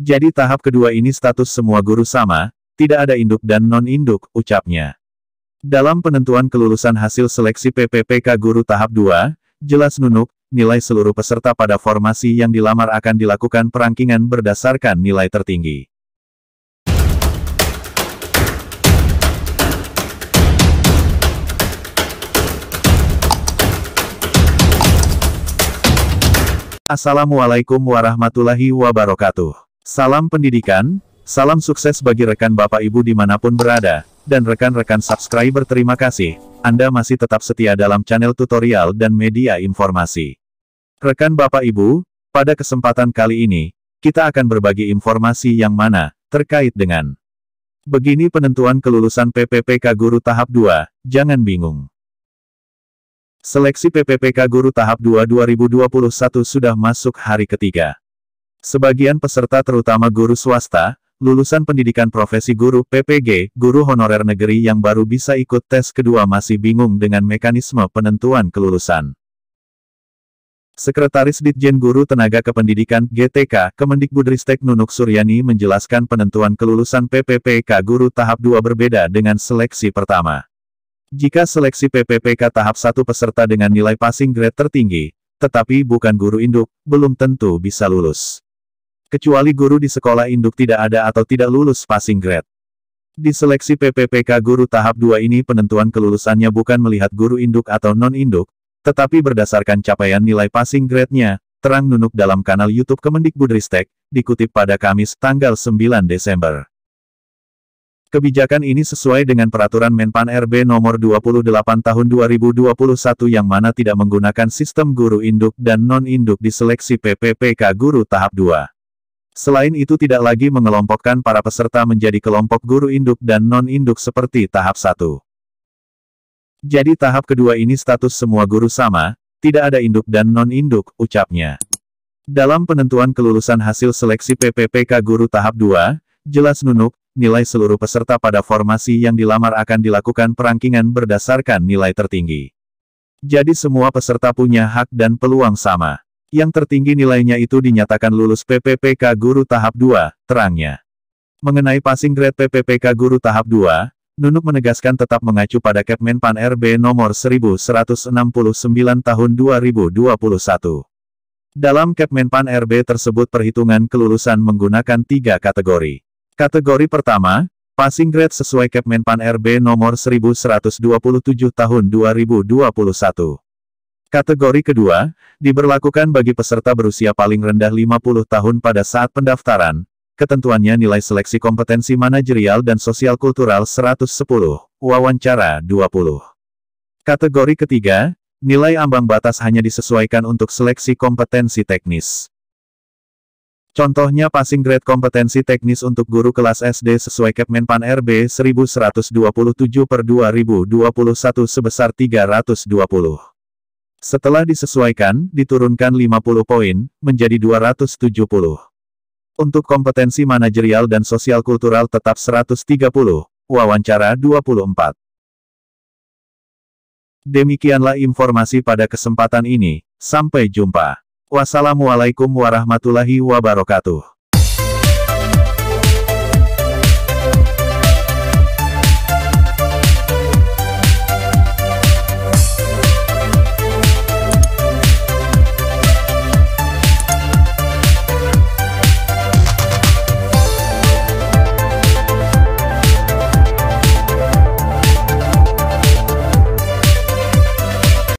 Jadi tahap kedua ini status semua guru sama, tidak ada induk dan non-induk, ucapnya. Dalam penentuan kelulusan hasil seleksi PPPK guru tahap 2, jelas nunuk, nilai seluruh peserta pada formasi yang dilamar akan dilakukan perangkingan berdasarkan nilai tertinggi. Assalamualaikum warahmatullahi wabarakatuh. Salam pendidikan, salam sukses bagi rekan Bapak Ibu dimanapun berada, dan rekan-rekan subscriber terima kasih, Anda masih tetap setia dalam channel tutorial dan media informasi. Rekan Bapak Ibu, pada kesempatan kali ini, kita akan berbagi informasi yang mana, terkait dengan Begini penentuan kelulusan PPPK Guru Tahap 2, jangan bingung. Seleksi PPPK Guru Tahap 2 2021 sudah masuk hari ketiga. Sebagian peserta terutama guru swasta, lulusan pendidikan profesi guru PPG, guru honorer negeri yang baru bisa ikut tes kedua masih bingung dengan mekanisme penentuan kelulusan. Sekretaris Ditjen Guru Tenaga Kependidikan GTK Kemendikbudristek Nunuk Suryani menjelaskan penentuan kelulusan PPPK guru tahap 2 berbeda dengan seleksi pertama. Jika seleksi PPPK tahap 1 peserta dengan nilai passing grade tertinggi, tetapi bukan guru induk, belum tentu bisa lulus. Kecuali guru di sekolah induk tidak ada atau tidak lulus passing grade. Di seleksi PPPK guru tahap 2 ini penentuan kelulusannya bukan melihat guru induk atau non-induk, tetapi berdasarkan capaian nilai passing grade-nya, terang nunuk dalam kanal YouTube Kemendikbudristek, dikutip pada Kamis tanggal 9 Desember. Kebijakan ini sesuai dengan peraturan Menpan RB nomor 28 tahun 2021 yang mana tidak menggunakan sistem guru induk dan non-induk di seleksi PPPK guru tahap 2. Selain itu tidak lagi mengelompokkan para peserta menjadi kelompok guru induk dan non-induk seperti tahap satu. Jadi tahap kedua ini status semua guru sama, tidak ada induk dan non-induk, ucapnya. Dalam penentuan kelulusan hasil seleksi PPPK guru tahap 2, jelas nunuk, nilai seluruh peserta pada formasi yang dilamar akan dilakukan perangkingan berdasarkan nilai tertinggi. Jadi semua peserta punya hak dan peluang sama yang tertinggi nilainya itu dinyatakan lulus PPPK Guru Tahap 2, terangnya. Mengenai passing grade PPPK Guru Tahap 2, Nunuk menegaskan tetap mengacu pada Pan RB nomor 1169 tahun 2021. Dalam Pan RB tersebut perhitungan kelulusan menggunakan tiga kategori. Kategori pertama, passing grade sesuai Pan RB nomor 1127 tahun 2021. Kategori kedua, diberlakukan bagi peserta berusia paling rendah 50 tahun pada saat pendaftaran. Ketentuannya nilai seleksi kompetensi manajerial dan sosial kultural 110, wawancara 20. Kategori ketiga, nilai ambang batas hanya disesuaikan untuk seleksi kompetensi teknis. Contohnya passing grade kompetensi teknis untuk guru kelas SD sesuai Kepmenpan RB 1127 per 2021 sebesar 320. Setelah disesuaikan, diturunkan 50 poin, menjadi 270. Untuk kompetensi manajerial dan sosial kultural tetap 130, wawancara 24. Demikianlah informasi pada kesempatan ini, sampai jumpa. Wassalamualaikum warahmatullahi wabarakatuh.